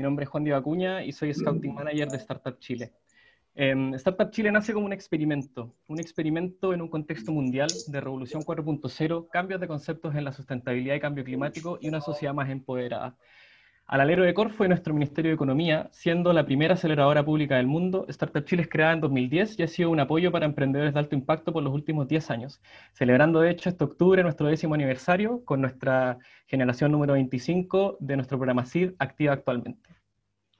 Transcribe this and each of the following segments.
Mi nombre es Juan Diego Acuña y soy Scouting Manager de Startup Chile. Em, Startup Chile nace como un experimento, un experimento en un contexto mundial de revolución 4.0, cambios de conceptos en la sustentabilidad y cambio climático y una sociedad más empoderada. Al alero de Corfo y nuestro Ministerio de Economía, siendo la primera aceleradora pública del mundo, Startup Chile es creada en 2010 y ha sido un apoyo para emprendedores de alto impacto por los últimos 10 años, celebrando de hecho este octubre nuestro décimo aniversario con nuestra generación número 25 de nuestro programa SID activa actualmente.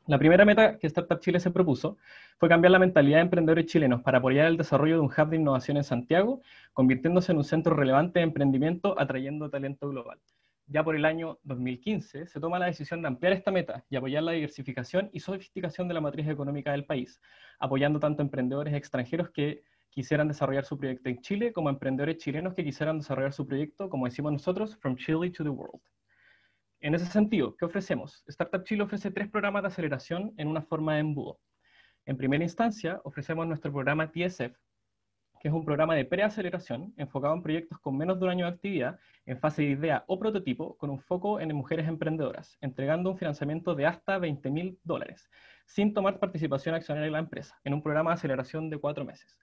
La primera meta que Startup Chile se propuso fue cambiar la mentalidad de emprendedores chilenos para apoyar el desarrollo de un hub de innovación en Santiago, convirtiéndose en un centro relevante de emprendimiento atrayendo talento global ya por el año 2015, se toma la decisión de ampliar esta meta y apoyar la diversificación y sofisticación de la matriz económica del país, apoyando tanto a emprendedores extranjeros que quisieran desarrollar su proyecto en Chile como a emprendedores chilenos que quisieran desarrollar su proyecto, como decimos nosotros, From Chile to the World. En ese sentido, ¿qué ofrecemos? Startup Chile ofrece tres programas de aceleración en una forma de embudo. En primera instancia, ofrecemos nuestro programa TSF, que es un programa de preaceleración enfocado en proyectos con menos de un año de actividad, en fase de idea o prototipo, con un foco en mujeres emprendedoras, entregando un financiamiento de hasta 20 mil dólares, sin tomar participación accionaria en la empresa, en un programa de aceleración de cuatro meses.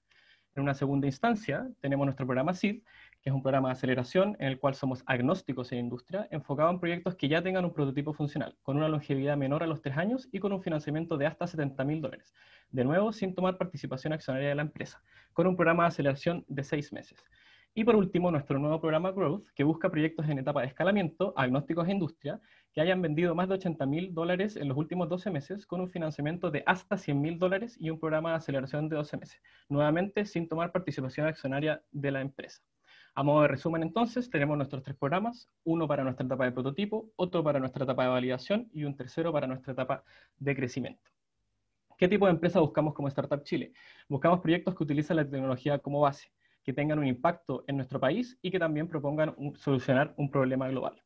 En una segunda instancia, tenemos nuestro programa SID, que es un programa de aceleración en el cual somos agnósticos en industria, enfocado en proyectos que ya tengan un prototipo funcional, con una longevidad menor a los tres años y con un financiamiento de hasta 70 mil dólares. De nuevo, sin tomar participación accionaria de la empresa, con un programa de aceleración de seis meses. Y por último, nuestro nuevo programa Growth, que busca proyectos en etapa de escalamiento, agnósticos e industria, que hayan vendido más de 80 mil dólares en los últimos 12 meses con un financiamiento de hasta 100 mil dólares y un programa de aceleración de 12 meses, nuevamente sin tomar participación accionaria de la empresa. A modo de resumen, entonces, tenemos nuestros tres programas, uno para nuestra etapa de prototipo, otro para nuestra etapa de validación y un tercero para nuestra etapa de crecimiento. ¿Qué tipo de empresa buscamos como Startup Chile? Buscamos proyectos que utilizan la tecnología como base, que tengan un impacto en nuestro país y que también propongan solucionar un problema global.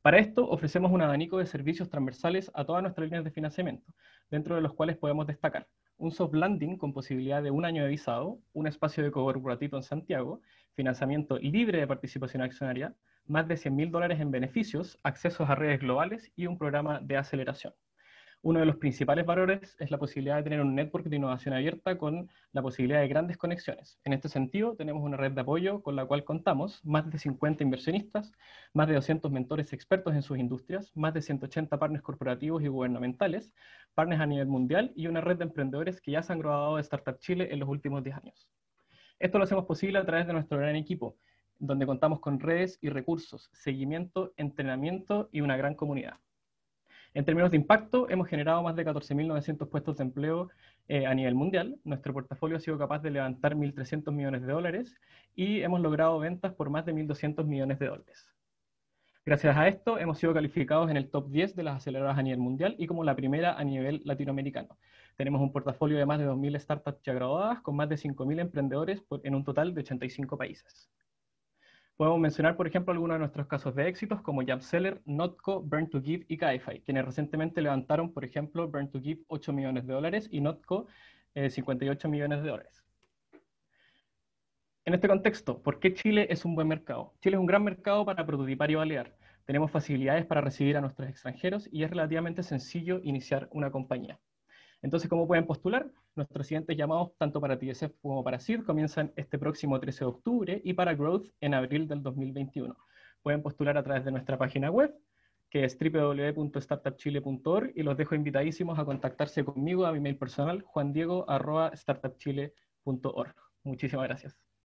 Para esto, ofrecemos un abanico de servicios transversales a todas nuestras líneas de financiamiento, dentro de los cuales podemos destacar un soft landing con posibilidad de un año de visado, un espacio de coworking gratuito en Santiago, financiamiento libre de participación accionaria, más de 100 mil dólares en beneficios, accesos a redes globales y un programa de aceleración uno de los principales valores es la posibilidad de tener un network de innovación abierta con la posibilidad de grandes conexiones. En este sentido, tenemos una red de apoyo con la cual contamos más de 50 inversionistas, más de 200 mentores expertos en sus industrias, más de 180 partners corporativos y gubernamentales, partners a nivel mundial y una red de emprendedores que ya se han graduado de Startup Chile en los últimos 10 años. Esto lo hacemos posible a través de nuestro gran equipo, donde contamos con redes y recursos, seguimiento, entrenamiento y una gran comunidad. En términos de impacto, hemos generado más de 14.900 puestos de empleo eh, a nivel mundial. Nuestro portafolio ha sido capaz de levantar 1.300 millones de dólares y hemos logrado ventas por más de 1.200 millones de dólares. Gracias a esto, hemos sido calificados en el top 10 de las aceleradoras a nivel mundial y como la primera a nivel latinoamericano. Tenemos un portafolio de más de 2.000 startups ya graduadas con más de 5.000 emprendedores en un total de 85 países. Podemos mencionar, por ejemplo, algunos de nuestros casos de éxitos como Jamseller, Notco, Burn to Give y Ki-Fi, quienes recientemente levantaron, por ejemplo, Burn to Give 8 millones de dólares y Notco 58 eh, millones de dólares. En este contexto, ¿por qué Chile es un buen mercado? Chile es un gran mercado para prototipar y balear. Tenemos facilidades para recibir a nuestros extranjeros y es relativamente sencillo iniciar una compañía. Entonces, ¿cómo pueden postular? Nuestros siguientes llamados, tanto para TSF como para CID, comienzan este próximo 13 de octubre y para Growth en abril del 2021. Pueden postular a través de nuestra página web, que es www.startupchile.org, y los dejo invitadísimos a contactarse conmigo a mi mail personal, juandiego.startupchile.org. Muchísimas gracias.